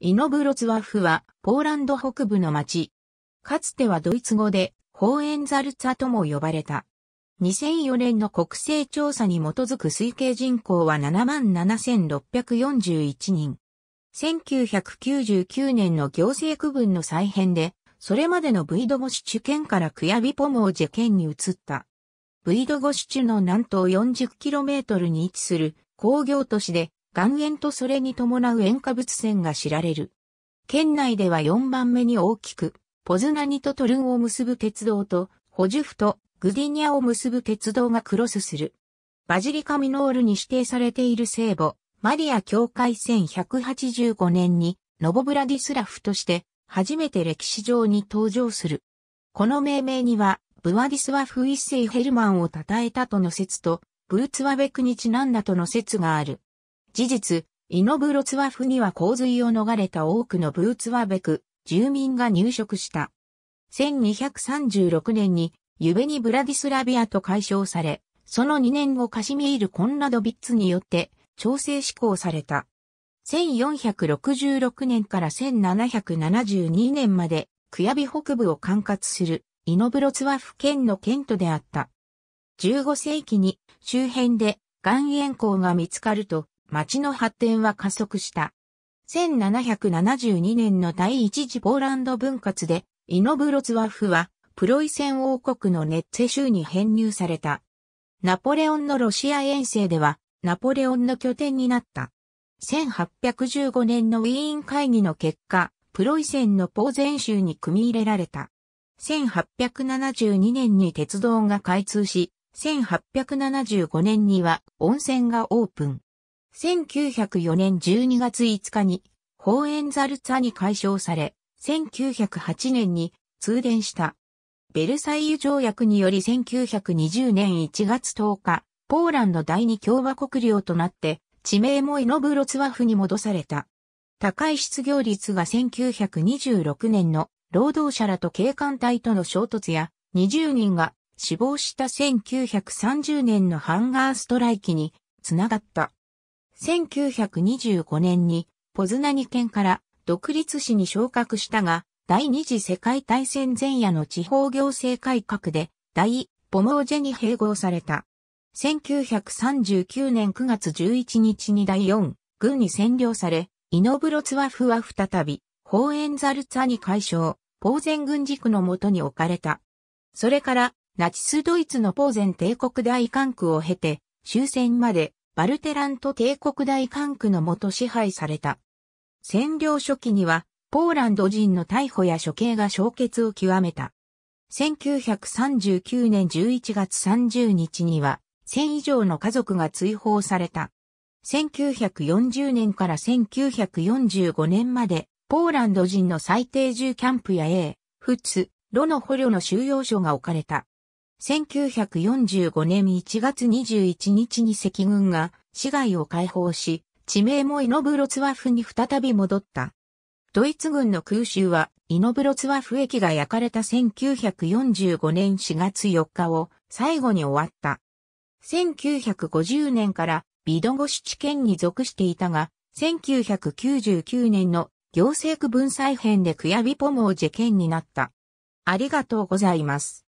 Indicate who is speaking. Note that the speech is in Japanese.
Speaker 1: イノブロツワフはポーランド北部の町。かつてはドイツ語でホーエンザルツァとも呼ばれた。2004年の国勢調査に基づく推計人口は77,641人。1999年の行政区分の再編で、それまでのブイドゴシチュ県からクヤビポモージェ県に移った。ブイドゴシチュの南東 40km に位置する工業都市で岩塩とそれに伴う塩化物泉が知られる。県内では4番目に大きく、ポズナニとトルンを結ぶ鉄道と、ホジュフとグディニアを結ぶ鉄道がクロスする。バジリカミノールに指定されている聖母、マリア教会1185年に、ノボブラディスラフとして、初めて歴史上に登場する。この命名には、ブワディスワフ一世ヘルマンを称えたとの説と、ブーツワベクにちなんだとの説がある。事実、イノブロツワフには洪水を逃れた多くのブーツワベク、住民が入植した。1236年に、ゆべにブラディスラビアと解消され、その2年後カシミール・コンラド・ビッツによって調整施行された。1466年から1772年まで、クヤビ北部を管轄する、イノブロツワフ県の県都であった。15世紀に周辺で岩塩港が見つかると、町の発展は加速した。1772年の第一次ポーランド分割で、イノブロツワフは、プロイセン王国のネッツェ州に編入された。ナポレオンのロシア遠征では、ナポレオンの拠点になった。1815年のウィーン会議の結果、プロイセンのポーゼン州に組み入れられた。1872年に鉄道が開通し、1875年には温泉がオープン。1904年12月5日に、ホーエンザルツァに解消され、1908年に通電した。ベルサイユ条約により1920年1月10日、ポーランド第二共和国領となって、地名もイノブロツワフに戻された。高い失業率が1926年の労働者らと警官隊との衝突や、20人が死亡した1930年のハンガーストライキにつながった。1925年にポズナニ県から独立市に昇格したが、第二次世界大戦前夜の地方行政改革で、大ポモージェに併合された。1939年9月11日に第四、軍に占領され、イノブロツワフは再び、ホーエンザルツァに解消、ポーゼン軍軸のもとに置かれた。それから、ナチスドイツのポーゼン帝国大管区を経て、終戦までバルテラント帝国大管区のもと支配された。占領初期には、ポーランド人の逮捕や処刑が消結を極めた。1939年11月30日には、1000以上の家族が追放された。1940年から1945年まで、ポーランド人の最低住キャンプや A、フツ、ロの捕虜の収容所が置かれた。1945年1月21日に赤軍が市街を解放し、地名もイノブロツワフに再び戻った。ドイツ軍の空襲は、イノブロツワフ駅が焼かれた1945年4月4日を最後に終わった。1950年からビドゴシチ県に属していたが、1999年の行政区分裁編でクヤビポモージェ県になった。ありがとうございます。